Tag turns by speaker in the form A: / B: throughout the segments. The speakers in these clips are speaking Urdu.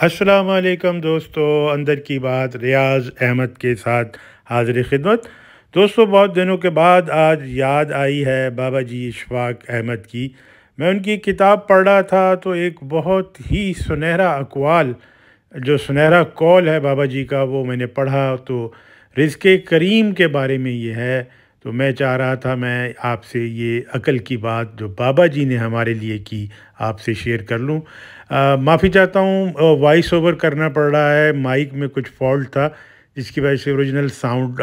A: السلام علیکم دوستو اندر کی بات ریاض احمد کے ساتھ حاضر خدمت دوستو بہت دنوں کے بعد آج یاد آئی ہے بابا جی اشفاق احمد کی میں ان کی کتاب پڑھ رہا تھا تو ایک بہت ہی سنہرا اقوال جو سنہرا کال ہے بابا جی کا وہ میں نے پڑھا تو رزق کریم کے بارے میں یہ ہے تو میں چاہ رہا تھا میں آپ سے یہ عقل کی بات جو بابا جی نے ہمارے لیے کی آپ سے شیئر کر لوں معافی چاہتا ہوں وائس اوور کرنا پڑ رہا ہے مائک میں کچھ فالٹ تھا جس کی وجہ سے اوریجنل ساؤنڈ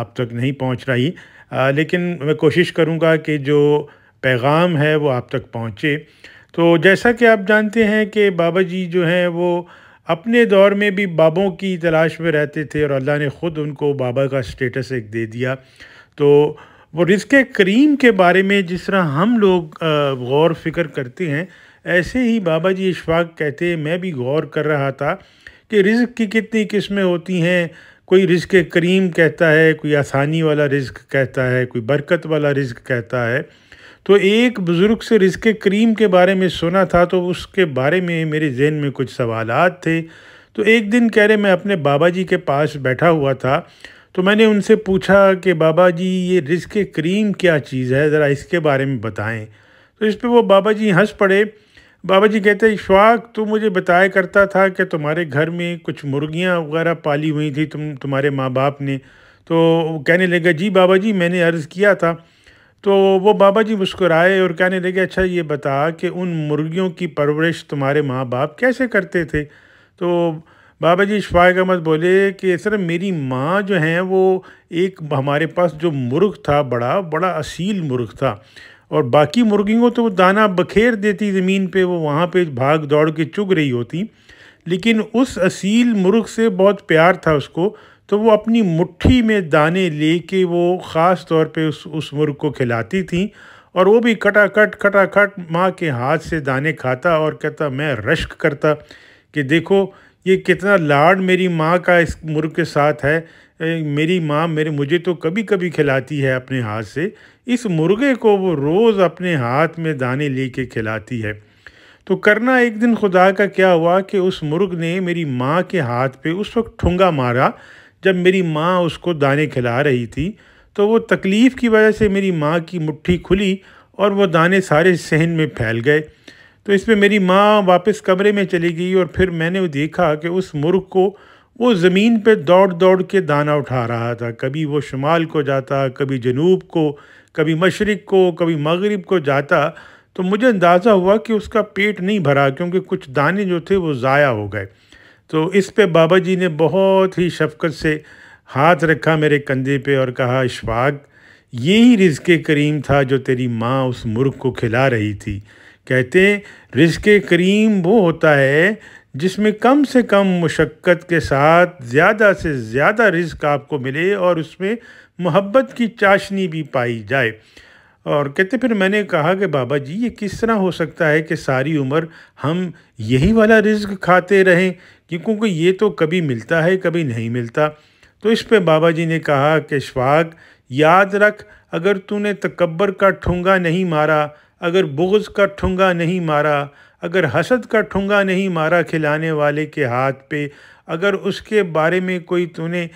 A: آپ تک نہیں پہنچ رہی لیکن میں کوشش کروں گا کہ جو پیغام ہے وہ آپ تک پہنچے تو جیسا کہ آپ جانتے ہیں کہ بابا جی جو ہیں وہ اپنے دور میں بھی بابوں کی تلاش میں رہتے تھے اور اللہ نے خود ان کو بابا کا سٹیٹس ایک دے دیا تو وہ رزق کریم کے بارے میں جس طرح ہم لوگ غور فکر کرتے ہیں ایسے ہی بابا جی اشفاق کہتے میں بھی غور کر رہا تھا کہ رزق کی کتنی قسمیں ہوتی ہیں کوئی رزق کریم کہتا ہے کوئی آسانی والا رزق کہتا ہے کوئی برکت والا رزق کہتا ہے تو ایک بزرگ سے رزق کریم کے بارے میں سنا تھا تو اس کے بارے میں میرے ذہن میں کچھ سوالات تھے تو ایک دن کہہ رہے میں اپنے بابا جی کے پاس بیٹھا ہوا تھا تو میں نے ان سے پوچھا کہ بابا جی یہ رزق کریم کیا چیز ہے ذرا اس کے بارے میں بتائیں تو اس پہ وہ بابا جی ہنس پڑے بابا جی کہتے شواق تو مجھے بتایا کرتا تھا کہ تمہارے گھر میں کچھ مرغیاں وغیرہ پالی ہوئی تھیں تم تمہارے ماں باپ نے تو وہ کہنے لگے جی بابا جی میں نے عرض کیا تھا تو وہ بابا جی مسکرائے اور کہنے لگے اچھا یہ بتا کہ ان مرغیوں کی پرورش تمہارے ماں باپ کیسے کرتے تھے تو بابا جی شفاق مت بولے کہ سر میری ماں جو ہیں وہ ایک ہمارے پاس جو مرغ تھا بڑا بڑا اصیل مرغ تھا اور باقی مرغیوں کو تو وہ دانہ بکھیر دیتی زمین پہ وہ وہاں پہ بھاگ دوڑ کے چگ رہی ہوتی لیکن اس اصیل مرغ سے بہت پیار تھا اس کو تو وہ اپنی مٹھی میں دانے لے کے وہ خاص طور پہ اس اس مرغ کو کھلاتی تھیں اور وہ بھی کٹا کٹ کٹا کٹ ماں کے ہاتھ سے دانے کھاتا اور کہتا میں رشک کرتا کہ دیکھو یہ کتنا لاڈ میری ماں کا اس مرغ کے ساتھ ہے میری ماں میرے مجھے تو کبھی کبھی کھلاتی ہے اپنے ہاتھ سے اس مرغے کو وہ روز اپنے ہاتھ میں دانے لے کے کھلاتی ہے تو کرنا ایک دن خدا کا کیا ہوا کہ اس مرغ نے میری ماں کے ہاتھ پہ اس وقت ٹھنگا مارا جب میری ماں اس کو دانے کھلا رہی تھی تو وہ تکلیف کی وجہ سے میری ماں کی مٹھی کھلی اور وہ دانے سارے صحن میں پھیل گئے تو اس پہ میری ماں واپس کمرے میں چلی گئی اور پھر میں نے دیکھا کہ اس مرغ کو وہ زمین پہ دوڑ دوڑ کے دانہ اٹھا رہا تھا کبھی وہ شمال کو جاتا کبھی جنوب کو کبھی مشرق کو کبھی مغرب کو جاتا تو مجھے اندازہ ہوا کہ اس کا پیٹ نہیں بھرا کیونکہ کچھ دانے جو تھے وہ ضائع ہو گئے تو اس پہ بابا جی نے بہت ہی شفقت سے ہاتھ رکھا میرے کندھے پہ اور کہا اشفاق یہی رزق کریم تھا جو تیری ماں اس مرغ کو کھلا رہی تھی کہتے رزق کریم وہ ہوتا ہے جس میں کم سے کم مشقت کے ساتھ زیادہ سے زیادہ رزق آپ کو ملے اور اس میں محبت کی چاشنی بھی پائی جائے اور کہتے پھر میں نے کہا کہ بابا جی یہ کس طرح ہو سکتا ہے کہ ساری عمر ہم یہی والا رزق کھاتے رہیں کیونکہ یہ تو کبھی ملتا ہے کبھی نہیں ملتا تو اس پہ بابا جی نے کہا کہ شفاق یاد رکھ اگر تو نے تکبر کا ٹھونگا نہیں مارا اگر بغض کا ٹھنگا نہیں مارا اگر حسد کا ٹھنگا نہیں مارا کھلانے والے کے ہاتھ پہ اگر اس کے بارے میں کوئی تو نے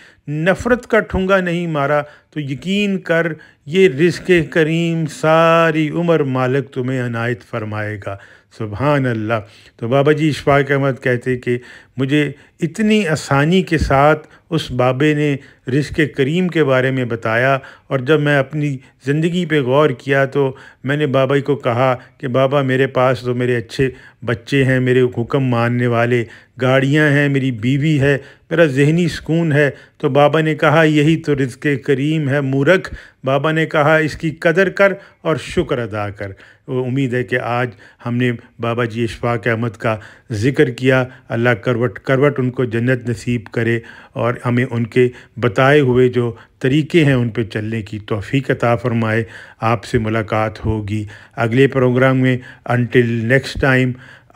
A: نفرت کا ٹھنگا نہیں مارا تو یقین کر یہ رزق کریم ساری عمر مالک تمہیں عنایت فرمائے گا سبحان اللہ تو بابا جی اشفاق احمد کہتے کہ مجھے اتنی آسانی کے ساتھ اس بابے نے رزق کریم کے بارے میں بتایا اور جب میں اپنی زندگی پہ غور کیا تو میں نے بابا جی کو کہا کہ بابا میرے پاس تو میرے اچھے بچے ہیں میرے حکم ماننے والے گاڑیاں ہیں میری بیوی بیوی ہے میرا ذہنی سکون ہے تو بابا نے کہا یہی تو رزق کریم ہے مورکھ بابا نے کہا اس کی قدر کر اور شکر ادا کر وہ امید ہے کہ آج ہم نے بابا جی اشفاق احمد کا ذکر کیا اللہ کروٹ کروٹ ان کو جنت نصیب کرے اور ہمیں ان کے بتائے ہوئے جو طریقے ہیں ان پہ چلنے کی توفیق عطا فرمائے آپ سے ملاقات ہوگی اگلے پروگرام میں انٹل نیکسٹ ٹائم